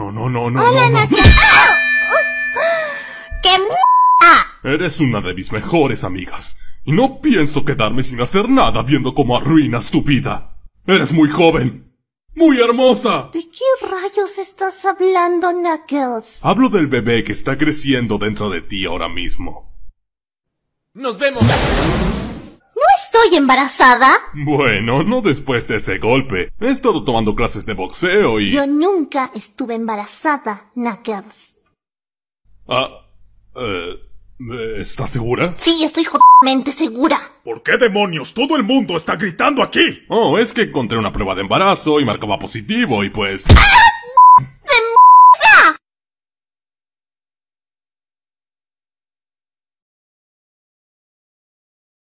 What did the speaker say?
no, no, no, no. Hola, no, ¡Ah! ¡Qué mierda! Eres una de mis mejores amigas. Y no pienso quedarme sin hacer nada viendo cómo arruinas tu vida. Eres muy joven. Muy hermosa. ¿De qué rayos estás hablando, Knuckles? Hablo del bebé que está creciendo dentro de ti ahora mismo. Nos vemos estoy embarazada? Bueno, no después de ese golpe. He estado tomando clases de boxeo y... Yo nunca estuve embarazada, Knuckles. Ah... Eh, eh, ¿Estás segura? Sí, estoy jodidamente segura. ¿Por qué demonios todo el mundo está gritando aquí? Oh, es que encontré una prueba de embarazo y marcaba positivo y pues... ¡Ah!